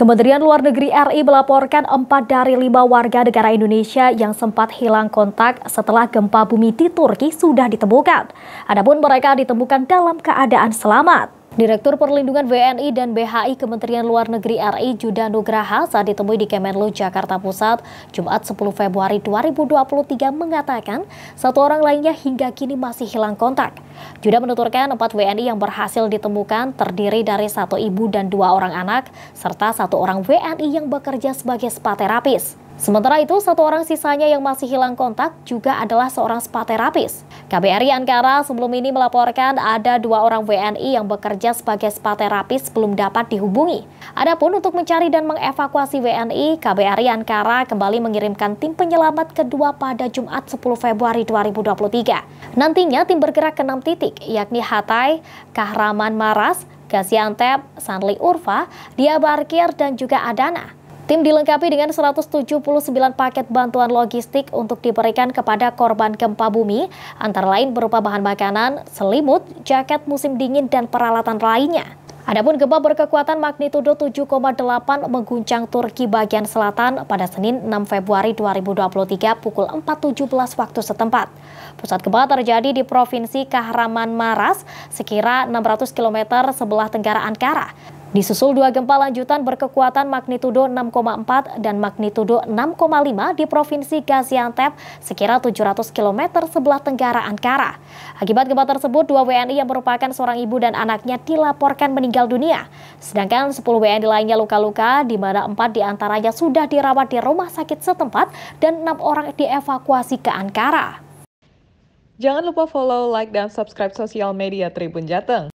Kementerian Luar Negeri RI melaporkan empat dari lima warga negara Indonesia yang sempat hilang kontak setelah gempa bumi di Turki sudah ditemukan. Adapun mereka ditemukan dalam keadaan selamat. Direktur Perlindungan WNI dan BHI Kementerian Luar Negeri RI Judah Nugraha saat ditemui di Kemenlu Jakarta Pusat Jumat 10 Februari 2023 mengatakan satu orang lainnya hingga kini masih hilang kontak. Judah menuturkan empat WNI yang berhasil ditemukan terdiri dari satu ibu dan dua orang anak serta satu orang WNI yang bekerja sebagai spa terapis. Sementara itu, satu orang sisanya yang masih hilang kontak juga adalah seorang spa terapis. KBRI Ankara sebelum ini melaporkan ada dua orang WNI yang bekerja sebagai spa terapis belum dapat dihubungi. Adapun untuk mencari dan mengevakuasi WNI, KBRI Ankara kembali mengirimkan tim penyelamat kedua pada Jumat 10 Februari 2023. Nantinya tim bergerak ke enam titik, yakni Hatay, Kahraman Maras, Gaziantep, Sanli Urfa, Diyarbakir, dan juga Adana. Tim dilengkapi dengan 179 paket bantuan logistik untuk diberikan kepada korban gempa bumi, antara lain berupa bahan makanan, selimut, jaket musim dingin, dan peralatan lainnya. Adapun gempa berkekuatan magnitudo 7,8 mengguncang Turki bagian selatan pada Senin 6 Februari 2023 pukul 4.17 waktu setempat. Pusat gempa terjadi di Provinsi Kahraman Maras, sekira 600 km sebelah tenggara Ankara. Disusul dua gempa lanjutan berkekuatan magnitudo 6,4 dan magnitudo 6,5 di Provinsi Gaziantep sekira 700 km sebelah tenggara Ankara. Akibat gempa tersebut, dua WNI yang merupakan seorang ibu dan anaknya dilaporkan meninggal dunia. Sedangkan 10 WNI lainnya luka-luka, di mana 4 antaranya sudah dirawat di rumah sakit setempat dan 6 orang dievakuasi ke Ankara. Jangan lupa follow, like, dan subscribe sosial media Tribun Jateng.